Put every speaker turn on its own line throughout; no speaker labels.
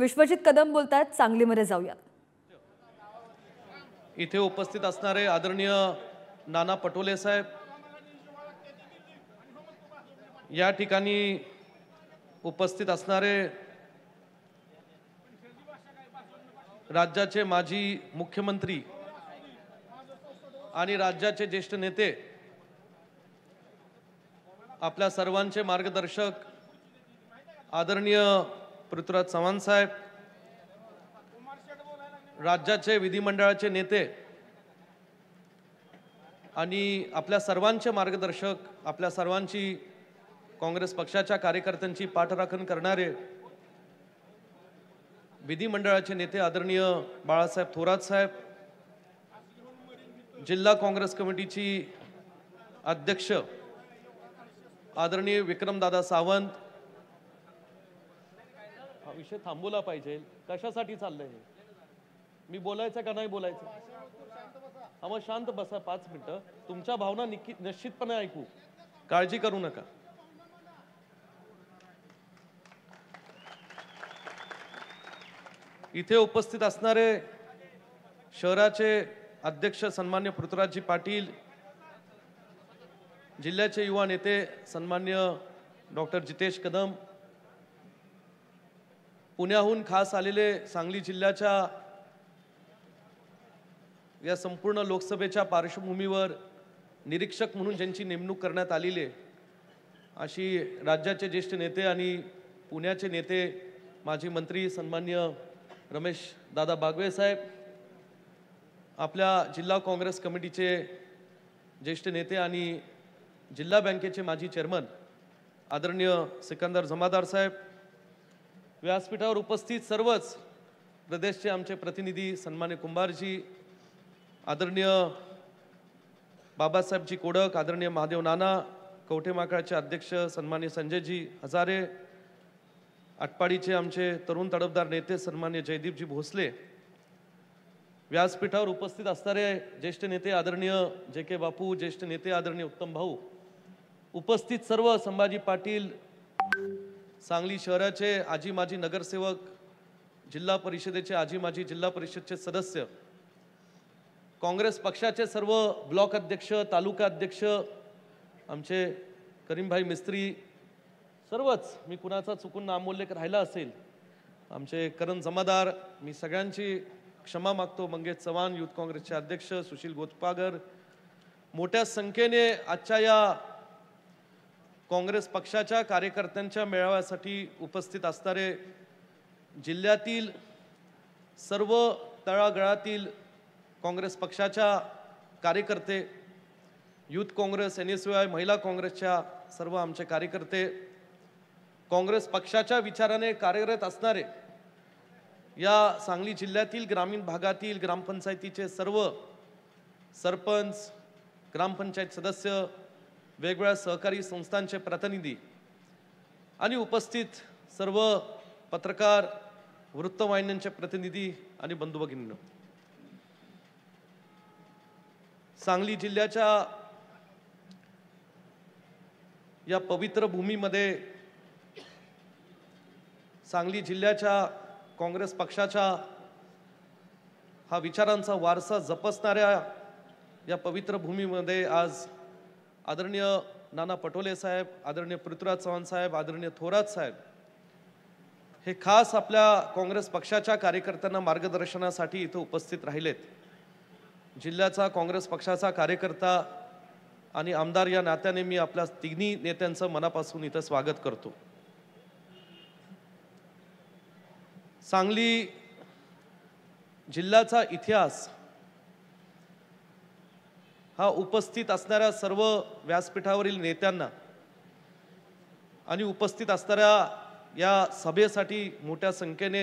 विश्वजित कदम बोलतात सांगलीमध्ये जाऊया इथे उपस्थित असणारे आदरणीय नाना पटोले साहेब या ठिकाणी उपस्थित असणारे राज्याचे माजी मुख्यमंत्री आणि राज्याचे ज्येष्ठ नेते आपल्या सर्वांचे मार्गदर्शक आदरणीय पृथ्वीराज चव्हाण साहेब राज्याचे विधिमंडळाचे नेते आणि आपल्या सर्वांचे मार्गदर्शक आपल्या सर्वांची काँग्रेस पक्षाच्या कार्यकर्त्यांची पाठराखण करणारे विधिमंडळाचे नेते आदरणीय बाळासाहेब थोरात साहेब जिल्हा काँग्रेस कमिटीची अध्यक्ष आदरणीय विक्रमदादा सावंत विषय थांबवला पाहिजे कशासाठी चाललंय हे मी बोलायचं का नाही बोलायचं हा मग शांत बसा पाच मिनिटं तुमच्या भावना निश्चितपणे ऐकू काळजी करू नका इथे उपस्थित असणारे शहराचे अध्यक्ष सन्मान्य पृथ्वीराजजी पाटील जिल्ह्याचे युवा नेते सन्मान्य डॉक्टर जितेश कदम पुण्याहून खास आलेले सांगली जिल्ह्याच्या या संपूर्ण लोकसभेच्या पार्श्वभूमीवर निरीक्षक म्हणून ज्यांची नेमणूक करण्यात आलेली आहे अशी राज्याचे ज्येष्ठ नेते आणि पुण्याचे नेते माजी मंत्री सन्मान्य रमेश दादा बागवे साहेब आपल्या जिल्हा काँग्रेस कमिटीचे ज्येष्ठ नेते आणि जिल्हा बँकेचे माजी चेअरमन आदरणीय सिकंदर जमादार साहेब व्यासपीठावर उपस्थित सर्वच प्रदेशचे आमचे प्रतिनिधी सन्मान्य कुंभारजी आदरणीय बाबासाहेबजी कोडक आदरणीय महादेव नाना माकडाचे अध्यक्ष सन्मान्य संजयजी हजारे आटपाडीचे आमचे तरुण तडफदार नेते सन्मान्य जयदीपजी भोसले व्यासपीठावर उपस्थित असणारे ज्येष्ठ नेते आदरणीय जे के बापू ज्येष्ठ नेते आदरणीय उत्तम भाऊ उपस्थित सर्व संभाजी पाटील सांगली शहराचे आजी माजी नगरसेवक जिल्हा परिषदेचे आजी माजी जिल्हा परिषदचे सदस्य काँग्रेस पक्षाचे सर्व ब्लॉक अध्यक्ष तालुका अध्यक्ष आमचे करीमभाई मिस्त्री सर्वच मी कुणाचा चुकून नामोल्लेख राहिला असेल आमचे करण जमादार मी सगळ्यांची क्षमा मागतो मंगेश चव्हाण यूथ काँग्रेसचे अध्यक्ष सुशील गोतपागर मोठ्या संख्येने आजच्या या काँग्रेस पक्षाच्या कार्यकर्त्यांच्या मेळाव्यासाठी उपस्थित असणारे जिल्ह्यातील सर्व तळागळातील काँग्रेस पक्षाच्या कार्यकर्ते youth Congress N S Y महिला काँग्रेसच्या सर्व आमचे कार्यकर्ते काँग्रेस पक्षाच्या विचाराने कार्यरत असणारे या सांगली जिल्ह्यातील ग्रामीण भागातील ग्रामपंचायतीचे सर्व सरपंच ग्रामपंचायत सदस्य वेगवेगळ्या सहकारी संस्थांचे प्रतिनिधी आणि उपस्थित सर्व पत्रकार वृत्तवाहिन्यांचे प्रतिनिधी आणि बंधू भगिनी सांगली जिल्ह्याच्या या पवित्र भूमीमध्ये सांगली जिल्ह्याच्या काँग्रेस पक्षाच्या हा विचारांचा वारसा जपसणाऱ्या या पवित्र भूमीमध्ये आज आदरणीय नाना पटोले साहेब आदरणीय पृथ्वीराज चव्हाण साहेब आदरणीय थोरात साहेब हे खास आपल्या काँग्रेस पक्षाच्या कार्यकर्त्यांना मार्गदर्शनासाठी इथं उपस्थित राहिलेत जिल्ह्याचा काँग्रेस पक्षाचा कार्यकर्ता आणि आमदार या नात्याने मी आपल्या तिन्ही नेत्यांचं मनापासून इथं स्वागत करतो सांगली जिल्ह्याचा इतिहास हा उपस्थित असणाऱ्या सर्व व्यासपीठावरील नेत्यांना आणि उपस्थित असणाऱ्या या सभेसाठी मोठ्या संख्येने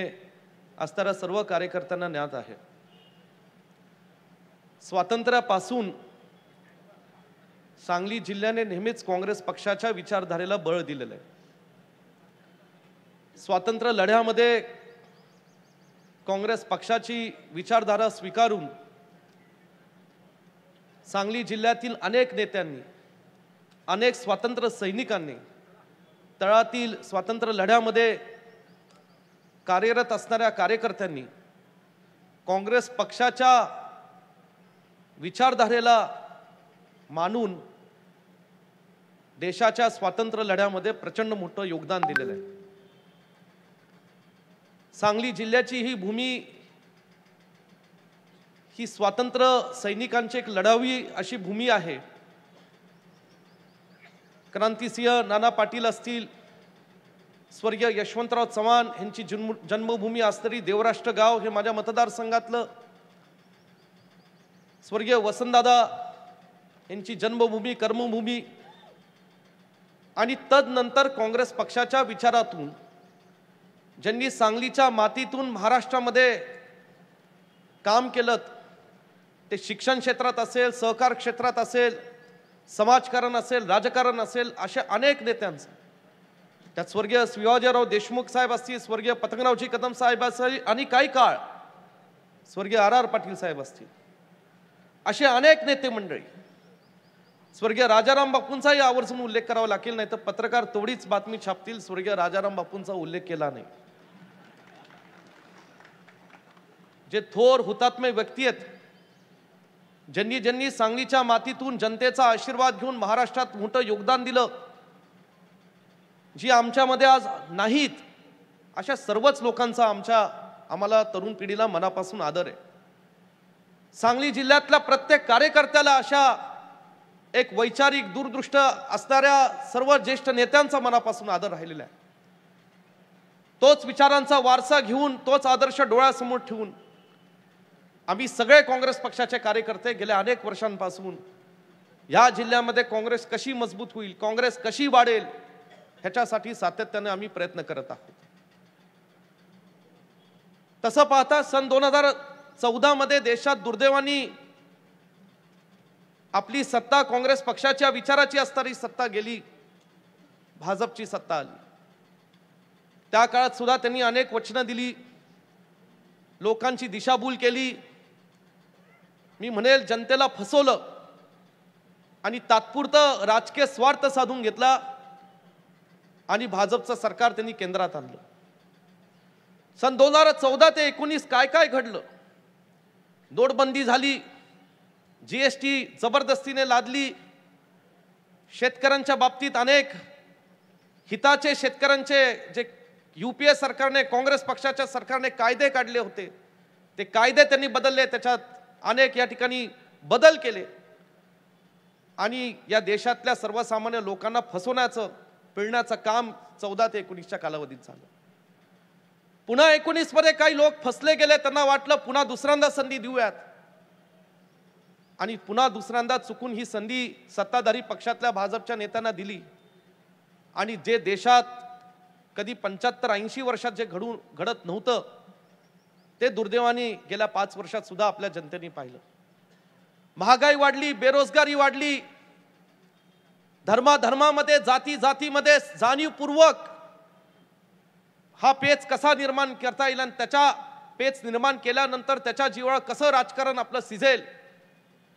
असणाऱ्या सर्व कार्यकर्त्यांना ज्ञात आहे स्वातंत्र्यापासून सांगली जिल्ह्याने नेहमीच काँग्रेस पक्षाच्या विचारधारेला बळ दिलेलं आहे स्वातंत्र्य लढ्यामध्ये काँग्रेस पक्षाची विचारधारा स्वीकारून सांगली जिल्ह्यातील अनेक नेत्यांनी अनेक स्वातंत्र्य सैनिकांनी तळातील स्वातंत्र्य लढ्यामध्ये कार्यरत असणाऱ्या कार्यकर्त्यांनी काँग्रेस पक्षाच्या विचारधारेला मानून देशाच्या स्वातंत्र्य लढ्यामध्ये प्रचंड मोठं योगदान दिलेलं आहे सांगली जिल्ह्याची ही भूमी ही स्वातंत्र्य सैनिकांची एक लढावी अशी भूमी आहे क्रांतिसिंह नाना पाटील असतील स्वर्गीय यशवंतराव चव्हाण यांची जन्म जन्मभूमी असणारी देवराष्ट्र गाव हे माझ्या मतदारसंघातलं स्वर्गीय वसंतदादा यांची जन्मभूमी कर्मभूमी आणि तदनंतर काँग्रेस पक्षाच्या विचारातून ज्यांनी सांगलीच्या मातीतून महाराष्ट्रामध्ये काम केलं ते शिक्षण क्षेत्रात असेल सहकार क्षेत्रात असेल समाजकारण असेल राजकारण असेल अशा अनेक नेत्यांचं त्यात स्वर्गीय शिवाजीराव देशमुख साहेब असतील स्वर्गीय पतंगरावजी कदम साहेब असतील आणि काही काळ स्वर्गीय आर आर पाटील साहेब असतील असे अनेक नेते मंडळी स्वर्गीय राजाराम बापूंचाही आवर्जून उल्लेख करावा लागेल नाही तर पत्रकार तोडीच बातमी छापतील स्वर्गीय राजाराम बापूंचा उल्लेख केला नाही जे थोर हुतात्मे व्यक्ती आहेत ज्यांनी ज्यांनी सांगलीच्या मातीतून जनतेचा आशीर्वाद घेऊन महाराष्ट्रात मोठं योगदान दिलं जी आमच्यामध्ये आज नाहीत अशा सर्वच लोकांचा आमच्या आम्हाला तरुण पिढीला मनापासून आदर आहे सांगली जिल्ह्यातल्या प्रत्येक कार्यकर्त्याला अशा एक वैचारिक दूरदृष्ट असणाऱ्या सर्व ज्येष्ठ नेत्यांचा मनापासून आदर राहिलेला आहे तोच विचारांचा वारसा घेऊन तोच आदर्श डोळ्यासमोर ठेवून आम्ही सगळे काँग्रेस पक्षाचे कार्यकर्ते गेल्या अनेक वर्षांपासून या जिल्ह्यामध्ये काँग्रेस कशी मजबूत होईल काँग्रेस कशी वाढेल ह्याच्यासाठी सातत्याने आम्ही प्रयत्न करत आहोत तसं पाहता सन दोन हजार मध्ये देशात दुर्दैवानी आपली सत्ता काँग्रेस पक्षाच्या विचाराची असणारी सत्ता गेली भाजपची सत्ता आली त्या काळात सुद्धा त्यांनी अनेक वचनं दिली लोकांची दिशाभूल केली मी म्हणेल जनतेला फसवलं आणि तात्पुरतं राजकीय स्वार्थ साधून घेतला आणि भाजपचं सरकार त्यांनी केंद्रात आणलं सन दोन हजार चौदा ते एकोणीस काय काय घडलं नोटबंदी झाली जी एस टी जबरदस्तीने लादली शेतकऱ्यांच्या बाबतीत अनेक हिताचे शेतकऱ्यांचे जे यू पी ए सरकारने काँग्रेस पक्षाच्या सरकारने कायदे काढले होते ते कायदे त्यांनी बदलले त्याच्यात अनेक या ठिकाणी बदल केले आणि या देशातल्या सर्वसामान्य लोकांना फसवण्याचं पिळण्याचं काम चौदा ते एकोणीसच्या कालावधीत झालं पुन्हा मध्ये काही लोक फसले गेले त्यांना वाटलं पुन्हा दुसऱ्यांदा संधी देऊयात आणि पुन्हा दुसऱ्यांदा चुकून ही संधी सत्ताधारी पक्षातल्या भाजपच्या नेत्यांना दिली आणि जे देशात कधी पंच्याहत्तर ऐंशी वर्षात जे घडून घडत नव्हतं ते दुर्दैवाने गेल्या पाच वर्षात सुद्धा आपल्या जनतेने पाहिलं महागाई वाढली बेरोजगारी वाढली धर्माधर्मामध्ये जाती जातीमध्ये जाणीवपूर्वक हा पेच कसा निर्माण करता येईल आणि त्याच्या पेच निर्माण केल्यानंतर त्याच्या जीवावर कसं राजकारण आपलं सिझेल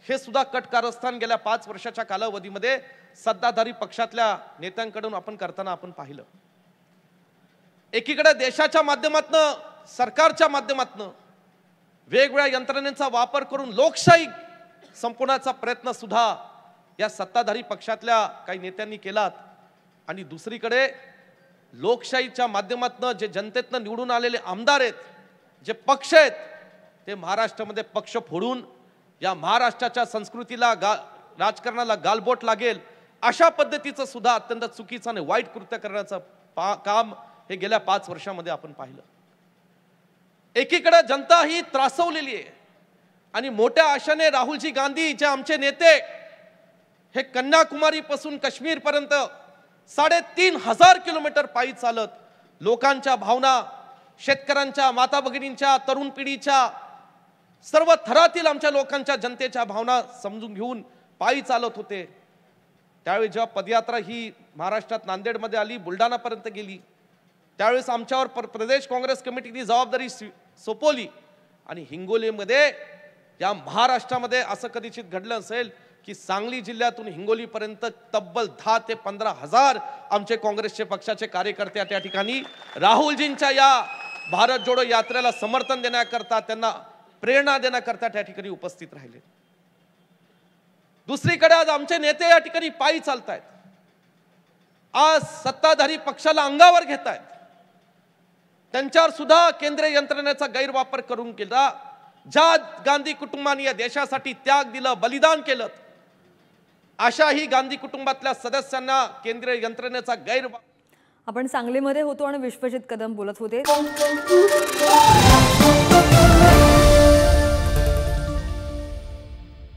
हे सुद्धा कट कारस्थान गेल्या पाच वर्षाच्या कालावधीमध्ये सत्ताधारी पक्षातल्या नेत्यांकडून आपण करताना आपण पाहिलं एकीकडे देशाच्या माध्यमातून सरकारच्या माध्यमातनं वेगवेगळ्या यंत्रणेचा वापर करून लोकशाही संपवण्याचा प्रयत्न सुद्धा या सत्ताधारी पक्षातल्या काही नेत्यांनी केलात आणि दुसरीकडे लोकशाहीच्या माध्यमातनं जे जनतेतनं निवडून आलेले आमदार आहेत जे पक्ष आहेत ते महाराष्ट्रामध्ये पक्ष फोडून या महाराष्ट्राच्या संस्कृतीला गा राजकारणाला गालबोट लागेल अशा पद्धतीचं सुद्धा अत्यंत चुकीचं आणि वाईट कृत्य करण्याचं पा काम हे गेल्या पाच वर्षामध्ये आपण पाहिलं एकीकडे जनता ही त्रासवलेली आहे आणि मोठ्या आशाने राहुलजी गांधी जे आमचे नेते हे कन्याकुमारीपासून काश्मीरपर्यंत साडेतीन हजार किलोमीटर पायी चालत लोकांच्या भावना शेतकऱ्यांच्या माता भगिनींच्या तरुण पिढीच्या सर्व थरातील आमच्या लोकांच्या जनतेच्या भावना समजून घेऊन पायी चालत होते त्यावेळी जेव्हा पदयात्रा ही महाराष्ट्रात नांदेडमध्ये आली बुलढाणापर्यंत गेली त्यावेळेस आमच्यावर प्र प्रदेश काँग्रेस कमिटीची जबाबदारी सोपवली आणि हिंगोलीमध्ये या महाराष्ट्रामध्ये असं कदाचित घडलं असेल की सांगली जिल्ह्यातून हिंगोलीपर्यंत तब्बल दहा ते पंधरा हजार आमचे काँग्रेसचे पक्षाचे कार्यकर्ते त्या ठिकाणी राहुलजींच्या या भारत जोडो यात्रेला समर्थन देण्याकरता त्यांना प्रेरणा देण्याकरता त्या ठिकाणी उपस्थित राहिले दुसरीकडे आज आमचे नेते या ठिकाणी पायी चालत आहेत आज सत्ताधारी पक्षाला अंगावर घेत आहेत त्यांच्यावर सुद्धा केंद्रीय यंत्रणेचा गैरवापर करून केला ज्या गांधी कुटुंबाने या देशासाठी त्याग दिलं बलिदान केलं अशाही गांधी कुटुंबातल्या सदस्यांना केंद्रीय यंत्रणेचा गैरवापर आपण सांगलीमध्ये होतो आणि विश्वजित कदम बोलत होते